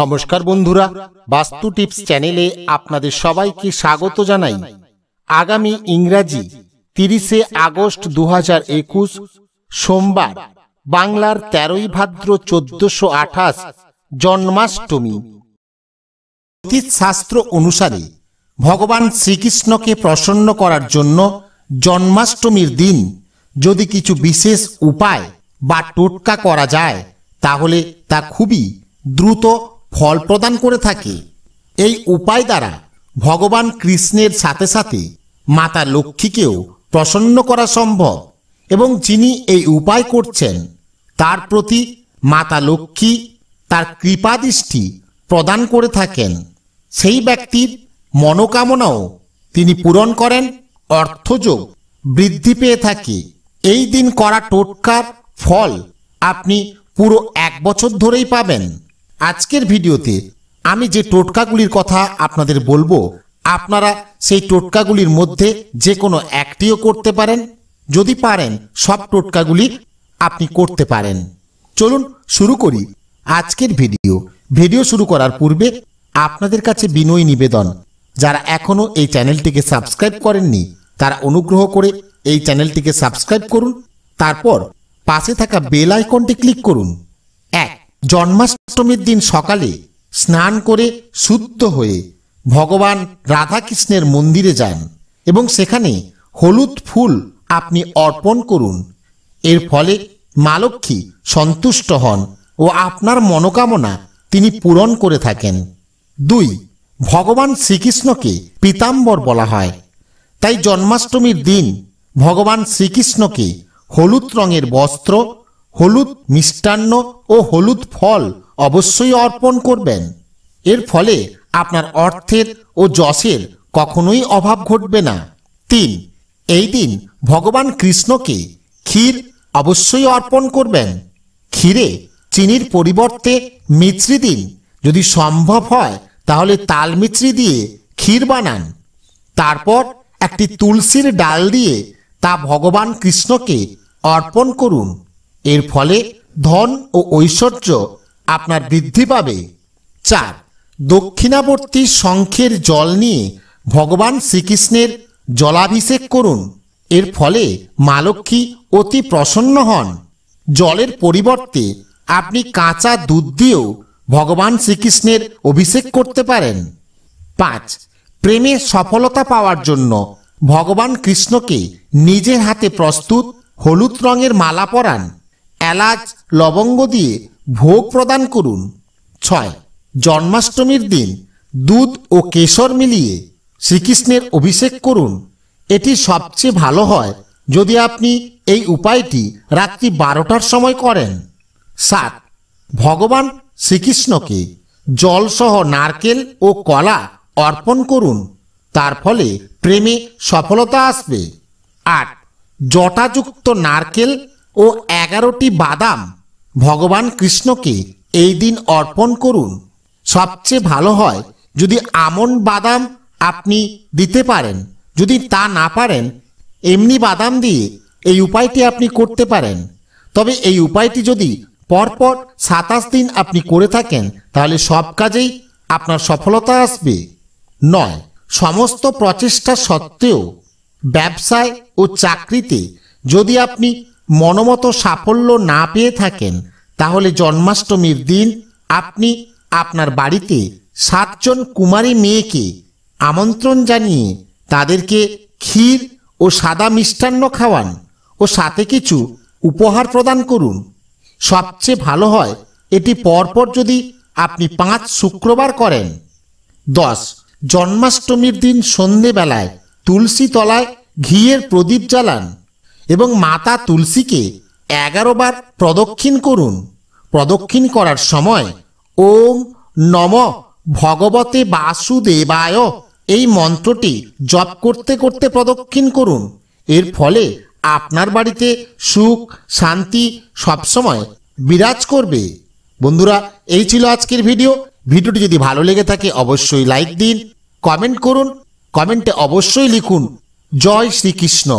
নমস্কার বন্ধুরা বাস্তু টিপস চ্যানেলে আপনাদের সবাইকে স্বাগত জানাই আগামী ইংরাজি তিরিশে আগস্ট দু একুশ সোমবার বাংলার তেরোই ভাদ্র চোদ্দশো আঠাশ জন্মাষ্টমী শাস্ত্র অনুসারে ভগবান শ্রীকৃষ্ণকে প্রসন্ন করার জন্য জন্মাষ্টমীর দিন যদি কিছু বিশেষ উপায় বা টোটকা করা যায় তাহলে তা খুবই দ্রুত ফল প্রদান করে থাকে এই উপায় দ্বারা ভগবান কৃষ্ণের সাথে সাথে মাতা লক্ষ্মীকেও প্রসন্ন করা সম্ভব এবং যিনি এই উপায় করছেন তার প্রতি মাতা লক্ষ্মী তার কৃপাদৃষ্টি প্রদান করে থাকেন সেই ব্যক্তির মনোকামনাও তিনি পূরণ করেন অর্থযোগ বৃদ্ধি পেয়ে থাকে এই দিন করা টোটকার ফল আপনি পুরো এক বছর ধরেই পাবেন আজকের ভিডিওতে আমি যে টোটকাগুলির কথা আপনাদের বলবো আপনারা সেই টোটকাগুলির মধ্যে যে কোনো একটিও করতে পারেন যদি পারেন সব টোটকাগুলি আপনি করতে পারেন চলুন শুরু করি আজকের ভিডিও ভিডিও শুরু করার পূর্বে আপনাদের কাছে বিনয় নিবেদন যারা এখনও এই চ্যানেলটিকে সাবস্ক্রাইব করেননি তারা অনুগ্রহ করে এই চ্যানেলটিকে সাবস্ক্রাইব করুন তারপর পাশে থাকা বেল আইকনটি ক্লিক করুন জন্মাষ্টমীর দিন সকালে স্নান করে শুদ্ধ হয়ে ভগবান রাধাকৃষ্ণের মন্দিরে যান এবং সেখানে হলুদ ফুল আপনি অর্পণ করুন এর ফলে মালক্ষী সন্তুষ্ট হন ও আপনার মনোকামনা তিনি পূরণ করে থাকেন দুই ভগবান শ্রীকৃষ্ণকে পিতাম্বর বলা হয় তাই জন্মাষ্টমীর দিন ভগবান শ্রীকৃষ্ণকে হলুদ রঙের বস্ত্র হলুদ মিষ্টান্ন ও হলুদ ফল অবশ্যই অর্পণ করবেন এর ফলে আপনার অর্থের ও যশের কখনোই অভাব ঘটবে না তিন এই দিন ভগবান কৃষ্ণকে ক্ষীর অবশ্যই অর্পণ করবেন ক্ষীরে চিনির পরিবর্তে মিছরি দিন যদি সম্ভব হয় তাহলে তাল মিছরি দিয়ে ক্ষীর বানান তারপর একটি তুলসীর ডাল দিয়ে তা ভগবান কৃষ্ণকে অর্পণ করুন এর ফলে ধন ও ঐশ্বর্য আপনার বৃদ্ধি পাবে চার দক্ষিণাবর্তী শঙ্খের জল নিয়ে ভগবান শ্রীকৃষ্ণের জলাভিষেক করুন এর ফলে মালক্ষী অতি প্রসন্ন হন জলের পরিবর্তে আপনি কাঁচা দুধ দিয়েও ভগবান শ্রীকৃষ্ণের অভিষেক করতে পারেন পাঁচ প্রেমে সফলতা পাওয়ার জন্য ভগবান কৃষ্ণকে নিজের হাতে প্রস্তুত হলুদ রঙের মালা পরান এলাচ লবঙ্গ দিয়ে ভোগ প্রদান করুন ছয় জন্মাষ্টমীর দিন দুধ ও কেশর মিলিয়ে শ্রীকৃষ্ণের অভিষেক করুন এটি সবচেয়ে ভালো হয় যদি আপনি এই উপায়টি রাত্রি বারোটার সময় করেন সাত ভগবান শ্রীকৃষ্ণকে জলসহ নারকেল ও কলা অর্পণ করুন তার ফলে প্রেমে সফলতা আসবে আট জটাযুক্ত নারকেল ও এগারোটি বাদাম ভগবান কৃষ্ণকে এই দিন অর্পণ করুন সবচেয়ে ভালো হয় যদি আমন বাদাম আপনি দিতে পারেন যদি তা না পারেন এমনি বাদাম দিয়ে এই উপায়টি আপনি করতে পারেন তবে এই উপায়টি যদি পরপর সাতাশ দিন আপনি করে থাকেন তাহলে সব কাজেই আপনার সফলতা আসবে নয় সমস্ত প্রচেষ্টা সত্ত্বেও ব্যবসায় ও চাকরিতে যদি আপনি মনমতো সাফল্য না পেয়ে থাকেন তাহলে জন্মাষ্টমীর দিন আপনি আপনার বাড়িতে সাতজন কুমারী মেয়েকে আমন্ত্রণ জানিয়ে তাদেরকে ক্ষীর ও সাদা মিষ্টান্ন খাওয়ান ও সাথে কিছু উপহার প্রদান করুন সবচেয়ে ভালো হয় এটি পরপর যদি আপনি পাঁচ শুক্রবার করেন দশ জন্মাষ্টমীর দিন সন্ধেবেলায় তুলসী তলায় ঘিয়ের প্রদীপ জ্বালান এবং মাতা তুলসীকে এগারো বার প্রদক্ষিণ করুন প্রদক্ষিণ করার সময় ওম নম ভগবতে বাসুদেবায় এই মন্ত্রটি জপ করতে করতে প্রদক্ষিণ করুন এর ফলে আপনার বাড়িতে সুখ শান্তি সবসময় বিরাজ করবে বন্ধুরা এই ছিল আজকের ভিডিও ভিডিওটি যদি ভালো লেগে থাকে অবশ্যই লাইক দিন কমেন্ট করুন কমেন্টে অবশ্যই লিখুন জয় শ্রীকৃষ্ণ